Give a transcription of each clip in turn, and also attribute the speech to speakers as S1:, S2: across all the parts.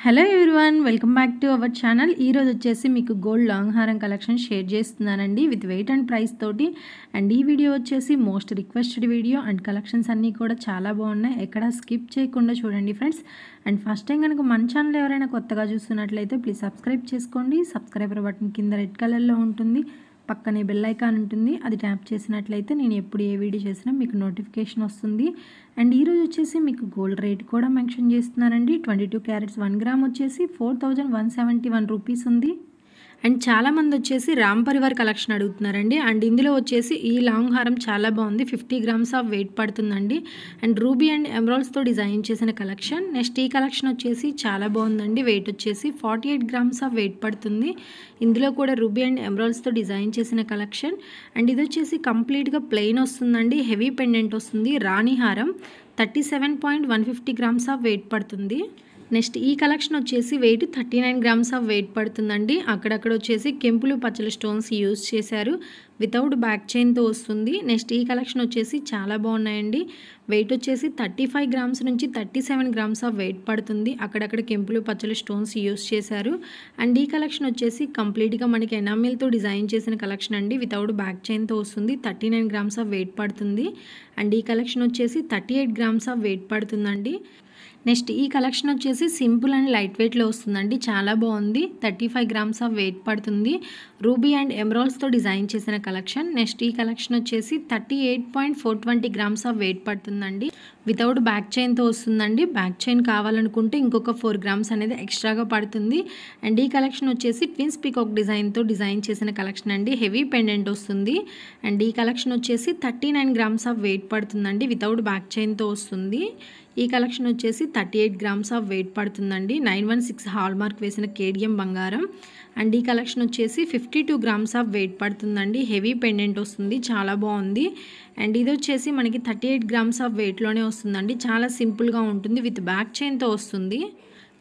S1: hello everyone welcome back to our channel ఈరోజు వచ్చేసి మీకు గోల్డ్ లాంగ్ హారం కలెక్షన్ షేర్ చేస్తున్నానండి విత్ వెయిట్ అండ్ ప్రైస్ తోటి అండ్ ఈ వీడియో వచ్చేసి most requested video and collections అన్నీ కూడా చాలా బాగున్నాయి ఎక్కడ స్కిప్ చేయకుండా చూడండి ఫ్రెండ్స్ అండ్ ఫస్ట్ టైం కనుక మన ఛానల్ ఎవరైనా కొత్తగా చూస్తున్నట్లయితే ప్లీజ్ సబ్స్క్రైబ్ చేసుకోండి సబ్స్క్రైబర్ బటన్ కింద రెడ్ కలర్లో ఉంటుంది పక్కనే బెల్ ఐకాన్ ఉంటుంది అది ట్యాప్ చేసినట్లయితే నేను ఎప్పుడు ఏ వీడియో చేసినా మీకు నోటిఫికేషన్ వస్తుంది అండ్ ఈరోజు వచ్చేసి మీకు గోల్డ్ రేట్ కూడా మెన్షన్ చేస్తున్నారండి twenty two carats one gram వచ్చేసి four thousand one seventy one rupees ఉంది అండ్ చాలామంది వచ్చేసి రామ్ పరివార్ కలెక్షన్ అడుగుతున్నారండి అండ్ ఇందులో వచ్చేసి ఈ లాంగ్ హారం చాలా బాగుంది ఫిఫ్టీ గ్రామ్స్ ఆఫ్ వెయిట్ పడుతుందండి అండ్ రూబీ అండ్ ఎమరాల్స్తో డిజైన్ చేసిన కలెక్షన్ నెక్స్ట్ ఈ కలెక్షన్ వచ్చేసి చాలా బాగుందండి వెయిట్ వచ్చేసి forty eight grams of weight పడుతుంది ఇందులో కూడా రూబీ అండ్ ఎమరాల్స్తో డిజైన్ చేసిన కలెక్షన్ అండ్ ఇది వచ్చేసి కంప్లీట్గా ప్లెయిన్ వస్తుందండి హెవీ పెండెంట్ వస్తుంది రాణి హారం thirty seven point one fifty grams of weight పడుతుంది నెక్స్ట్ ఈ కలెక్షన్ వచ్చేసి weight thirty nine grams of weight పడుతుందండి అక్కడక్కడ వచ్చేసి కెంపులు పచ్చల స్టోన్స్ యూజ్ చేశారు వితౌట్ బ్యాక్ చైన్తో వస్తుంది నెక్స్ట్ ఈ కలెక్షన్ వచ్చేసి చాలా బాగున్నాయండి వెయిట్ వచ్చేసి థర్టీ ఫైవ్ గ్రామ్స్ నుంచి thirty seven grams of weight పడుతుంది అక్కడక్కడ కెంపులు పచ్చల స్టోన్స్ యూజ్ చేశారు అండ్ ఈ కలెక్షన్ వచ్చేసి కంప్లీట్గా మనకి ఎనామిల్తో డిజైన్ చేసిన కలెక్షన్ అండి వితౌట్ బ్యాక్ చైన్తో వస్తుంది thirty nine grams of weight పడుతుంది అండ్ ఈ కలెక్షన్ వచ్చేసి thirty eight grams of weight పడుతుందండి నెక్స్ట్ ఈ కలెక్షన్ వచ్చేసి సింపుల్ అండ్ లైట్ వెయిట్లో వస్తుందండి చాలా బాగుంది thirty five grams of weight పడుతుంది రూబీ అండ్ ఎమరాల్స్తో డిజైన్ చేసిన కలెక్షన్ నెక్స్ట్ ఈ కలెక్షన్ వచ్చేసి thirty eight point four twenty grams of weight పడుతుందండి వితౌట్ బ్యాక్ చైన్తో వస్తుందండి బ్యాక్ చైన్ కావాలనుకుంటే ఇంకొక ఫోర్ గ్రామ్స్ అనేది ఎక్స్ట్రాగా పడుతుంది అండ్ ఈ కలెక్షన్ వచ్చేసి ట్విన్స్ పీకాక్ డిజైన్తో డిజైన్ చేసిన కలెక్షన్ అండి హెవీ పెండెంట్ వస్తుంది అండ్ ఈ కలెక్షన్ వచ్చేసి thirty nine grams of weight పడుతుందండి వితౌట్ బ్యాక్ చైన్తో వస్తుంది ఈ కలెక్షన్ వచ్చేసి thirty eight grams of weight పడుతుందండి nine one six hallmark వేసిన కేడిఎం బంగారం అండ్ ఈ కలెక్షన్ వచ్చేసి fifty two grams of weight పడుతుందండి హెవీ పెండెంట్ వస్తుంది చాలా బాగుంది అండ్ ఇది వచ్చేసి మనకి థర్టీ ఎయిట్ గ్రామ్స్ ఆఫ్ వెయిట్లోనే వస్తుందండి చాలా సింపుల్గా ఉంటుంది విత్ బ్యాక్ చైన్తో వస్తుంది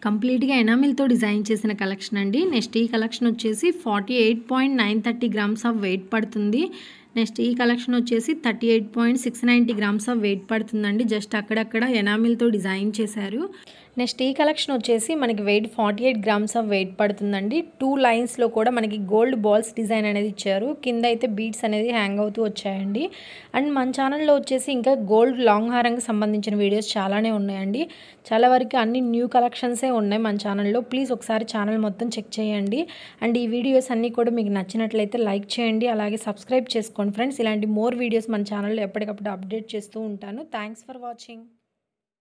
S1: కంప్లీట్గా ఎనామిల్తో డిజైన్ చేసిన కలెక్షన్ అండి నెక్స్ట్ ఈ కలెక్షన్ వచ్చేసి forty eight point nine thirty grams of weight పడుతుంది నెక్స్ట్ ఈ కలెక్షన్ వచ్చేసి thirty eight point six ninety grams of weight పడుతుందండి జస్ట్ అక్కడక్కడ ఎనామిల్తో డిజైన్ చేశారు నెక్స్ట్ ఈ కలెక్షన్ వచ్చేసి మనకి weight forty eight grams of weight పడుతుందండి టూ లైన్స్లో కూడా మనకి గోల్డ్ బాల్స్ డిజైన్ అనేది ఇచ్చారు కింద అయితే బీట్స్ అనేది హ్యాంగ్ అవుతూ వచ్చాయండి అండ్ మన ఛానల్లో వచ్చేసి ఇంకా గోల్డ్ లాంగ్ హారంకి సంబంధించిన వీడియోస్ చాలానే ఉన్నాయండి చాలా వరకు అన్ని న్యూ కలెక్షన్సే ఉన్నాయి మన ఛానల్లో ప్లీజ్ ఒకసారి ఛానల్ మొత్తం చెక్ చేయండి అండ్ ఈ వీడియోస్ అన్నీ కూడా మీకు నచ్చినట్లయితే లైక్ చేయండి అలాగే సబ్స్క్రైబ్ చేసుకోండి ఫ్రెండ్స్ ఇలాంటి మోర్ వీడియోస్ మన ఛానల్లో ఎప్పటికప్పుడు అప్డేట్ చేస్తూ ఉంటాను థ్యాంక్స్ ఫర్ వాచింగ్